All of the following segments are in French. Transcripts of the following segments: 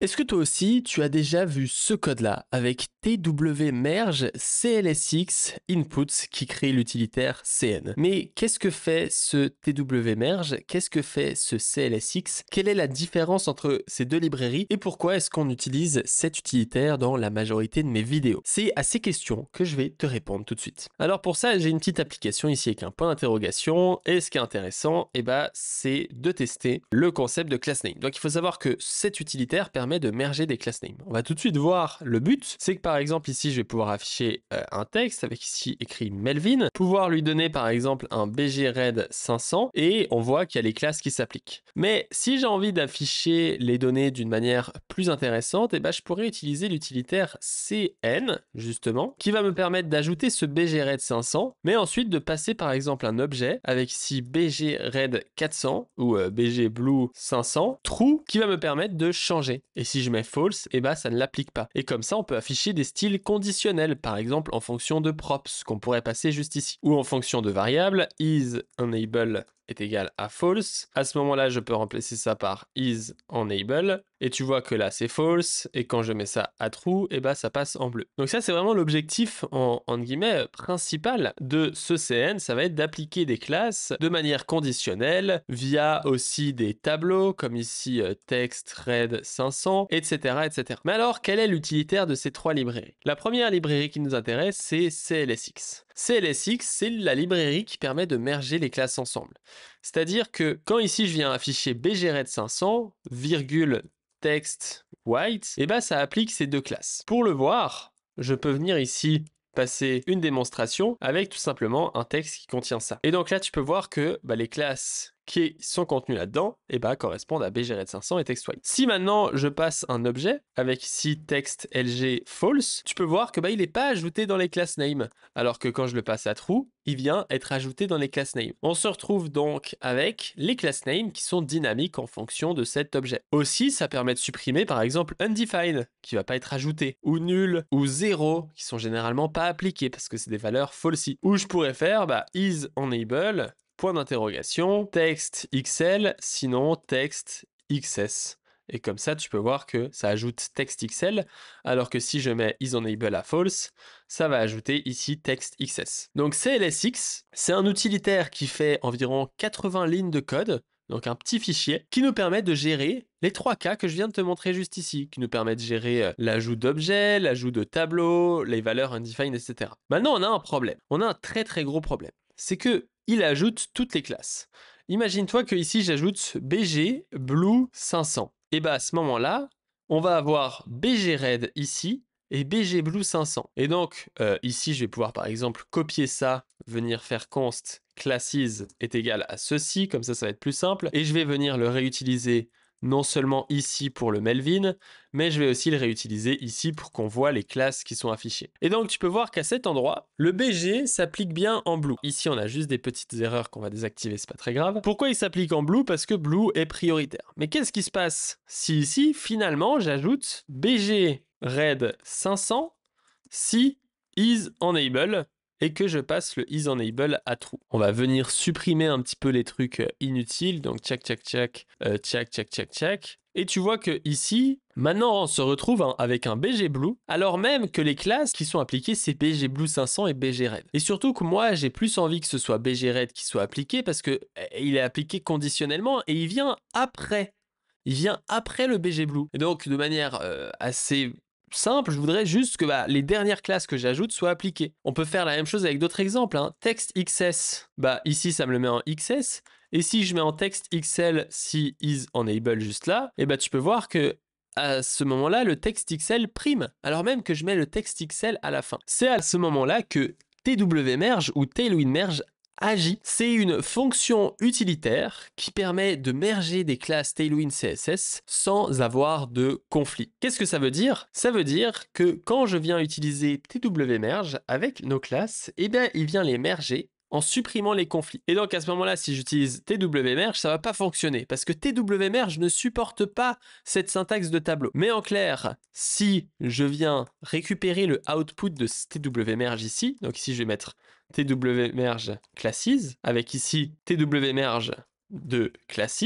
Est-ce que toi aussi, tu as déjà vu ce code-là avec twmerge clsx inputs qui crée l'utilitaire cn Mais qu'est-ce que fait ce twmerge Qu'est-ce que fait ce clsx Quelle est la différence entre ces deux librairies et pourquoi est-ce qu'on utilise cet utilitaire dans la majorité de mes vidéos C'est à ces questions que je vais te répondre tout de suite. Alors pour ça, j'ai une petite application ici avec un point d'interrogation et ce qui est intéressant, et eh ben, c'est de tester le concept de class name. Donc il faut savoir que cet utilitaire permet de merger des class names. On va tout de suite voir le but. C'est que par exemple ici, je vais pouvoir afficher euh, un texte avec ici écrit Melvin, pouvoir lui donner par exemple un bg red 500 et on voit qu'il y a les classes qui s'appliquent. Mais si j'ai envie d'afficher les données d'une manière plus intéressante, et eh ben, je pourrais utiliser l'utilitaire CN justement qui va me permettre d'ajouter ce bg red 500 mais ensuite de passer par exemple un objet avec ici red 400 ou euh, BG Blue 500 trou qui va me permettre de changer et si je mets false, eh ben ça ne l'applique pas. Et comme ça, on peut afficher des styles conditionnels, par exemple en fonction de props, qu'on pourrait passer juste ici. Ou en fonction de variables, is enable est égal à false. À ce moment-là, je peux remplacer ça par is enable. Et tu vois que là, c'est false. Et quand je mets ça à true, et eh ben, ça passe en bleu. Donc ça, c'est vraiment l'objectif, en, guillemets, principal de ce CN. Ça va être d'appliquer des classes de manière conditionnelle, via aussi des tableaux, comme ici texte euh, text, red, 500, etc., etc. Mais alors, quel est l'utilitaire de ces trois librairies La première librairie qui nous intéresse, c'est CLSX. CLSX, c'est la librairie qui permet de merger les classes ensemble. C'est-à-dire que quand ici je viens afficher bgred500, virgule texte white, eh ben ça applique ces deux classes. Pour le voir, je peux venir ici passer une démonstration avec tout simplement un texte qui contient ça. Et donc là, tu peux voir que bah, les classes qui sont contenus là-dedans et eh ben, correspondent à BGRED 500 et text-white. Si maintenant je passe un objet avec si text LG false, tu peux voir que bah, il n'est pas ajouté dans les class name, alors que quand je le passe à true, il vient être ajouté dans les class name. On se retrouve donc avec les class name qui sont dynamiques en fonction de cet objet. Aussi, ça permet de supprimer par exemple undefined qui va pas être ajouté, ou nul, ou zéro, qui sont généralement pas appliqués parce que c'est des valeurs falsies. Ou je pourrais faire bah, is enable point d'interrogation, texte XL, sinon texte XS. Et comme ça, tu peux voir que ça ajoute texte XL, alors que si je mets is enable à false, ça va ajouter ici texte XS. Donc CLSX, c'est un utilitaire qui fait environ 80 lignes de code, donc un petit fichier, qui nous permet de gérer les trois cas que je viens de te montrer juste ici, qui nous permet de gérer euh, l'ajout d'objets, l'ajout de tableaux, les valeurs undefined, etc. Maintenant, on a un problème. On a un très très gros problème c'est que il ajoute toutes les classes. Imagine-toi que ici j'ajoute BG Blue 500. Et bah à ce moment-là, on va avoir BG Red ici et BG Blue 500. Et donc euh, ici, je vais pouvoir par exemple copier ça, venir faire const classes est égal à ceci, comme ça ça va être plus simple, et je vais venir le réutiliser non seulement ici pour le Melvin, mais je vais aussi le réutiliser ici pour qu'on voit les classes qui sont affichées. Et donc tu peux voir qu'à cet endroit, le BG s'applique bien en blue. Ici on a juste des petites erreurs qu'on va désactiver, c'est pas très grave. Pourquoi il s'applique en blue Parce que blue est prioritaire. Mais qu'est-ce qui se passe si ici finalement j'ajoute BG red 500 si is enable et que je passe le is enable à true. On va venir supprimer un petit peu les trucs euh, inutiles, donc check, check, check, euh, check, tchac tchac tchac Et tu vois que ici, maintenant on se retrouve avec un BG Blue, alors même que les classes qui sont appliquées c'est BG Blue 500 et BG Red. Et surtout que moi j'ai plus envie que ce soit BG Red qui soit appliqué parce que eh, il est appliqué conditionnellement et il vient après il vient après le BG Blue. Et donc, de manière euh, assez simple, je voudrais juste que bah, les dernières classes que j'ajoute soient appliquées. On peut faire la même chose avec d'autres exemples. Hein. Texte XS, bah, ici ça me le met en XS. Et si je mets en texte XL si is enable juste là, et eh bah, tu peux voir que à ce moment-là, le texte XL prime, alors même que je mets le texte XL à la fin. C'est à ce moment-là que TW merge ou Tailwind merge Agi, c'est une fonction utilitaire qui permet de merger des classes Tailwind CSS sans avoir de conflit. Qu'est-ce que ça veut dire Ça veut dire que quand je viens utiliser TWMerge avec nos classes, eh bien, il vient les merger en supprimant les conflits. Et donc à ce moment-là, si j'utilise twmerge, ça va pas fonctionner parce que twmerge ne supporte pas cette syntaxe de tableau. Mais en clair, si je viens récupérer le output de twmerge ici, donc ici je vais mettre twmerge classes avec ici twmerge de classes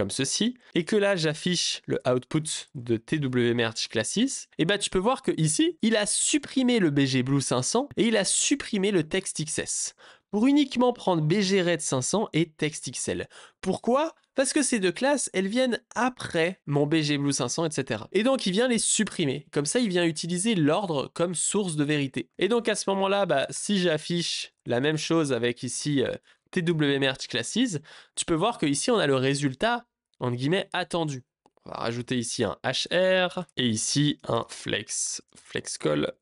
comme ceci, et que là j'affiche le output de TWMerge Classis, et eh ben tu peux voir que ici, il a supprimé le BG Blue 500 et il a supprimé le TextXS, pour uniquement prendre bg red 500 et TextXL. Pourquoi Parce que ces deux classes, elles viennent après mon bg blue 500, etc. Et donc, il vient les supprimer. Comme ça, il vient utiliser l'ordre comme source de vérité. Et donc, à ce moment-là, bah, si j'affiche la même chose avec ici euh, Classes, tu peux voir que ici on a le résultat entre guillemets, attendu. On va rajouter ici un HR et ici un flex, flex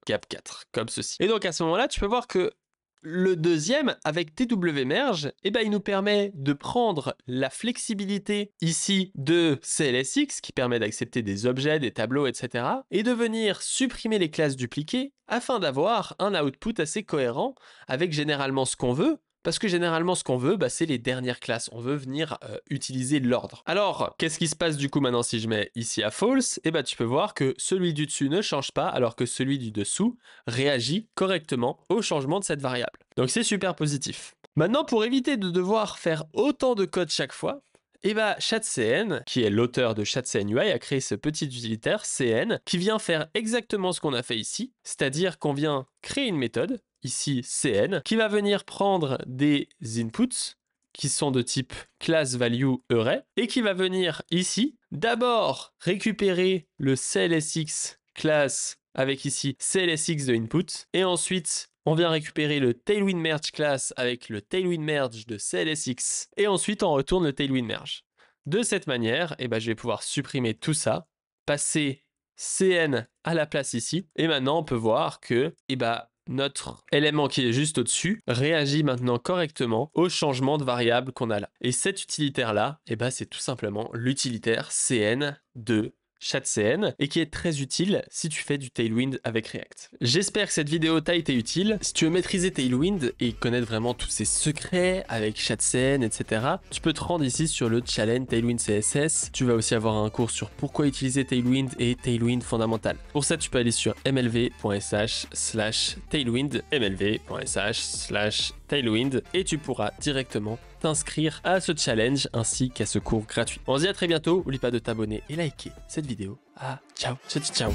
gap 4, comme ceci. Et donc à ce moment-là, tu peux voir que le deuxième, avec TW Merge, eh ben, il nous permet de prendre la flexibilité ici de CLSX, qui permet d'accepter des objets, des tableaux, etc., et de venir supprimer les classes dupliquées afin d'avoir un output assez cohérent avec généralement ce qu'on veut, parce que généralement, ce qu'on veut, bah, c'est les dernières classes. On veut venir euh, utiliser l'ordre. Alors, qu'est-ce qui se passe du coup maintenant si je mets ici à false Eh bah, tu peux voir que celui du dessus ne change pas, alors que celui du dessous réagit correctement au changement de cette variable. Donc, c'est super positif. Maintenant, pour éviter de devoir faire autant de code chaque fois, eh bah, ben, ChatCN, qui est l'auteur de ChatCN UI, a créé ce petit utilitaire CN qui vient faire exactement ce qu'on a fait ici, c'est-à-dire qu'on vient créer une méthode ici CN, qui va venir prendre des inputs qui sont de type class value array et qui va venir ici d'abord récupérer le CLSX class avec ici CLSX de input et ensuite on vient récupérer le tailwind merge class avec le tailwind merge de CLSX et ensuite on retourne le tailwind merge. De cette manière, eh ben, je vais pouvoir supprimer tout ça, passer CN à la place ici et maintenant on peut voir que et eh ben, notre élément qui est juste au-dessus réagit maintenant correctement au changement de variable qu'on a là. Et cet utilitaire-là, eh ben, c'est tout simplement l'utilitaire cn 2 chatcn et qui est très utile si tu fais du Tailwind avec React. J'espère que cette vidéo t'a été utile. Si tu veux maîtriser Tailwind et connaître vraiment tous ses secrets avec chatcn, etc., tu peux te rendre ici sur le challenge Tailwind CSS. Tu vas aussi avoir un cours sur pourquoi utiliser Tailwind et Tailwind fondamental. Pour ça, tu peux aller sur mlv.sh slash tailwind, mlv.sh slash tailwind et tu pourras directement t'inscrire à ce challenge ainsi qu'à ce cours gratuit. On se dit à très bientôt, n'oublie pas de t'abonner et liker cette vidéo. Ah, ciao, ciao, ciao.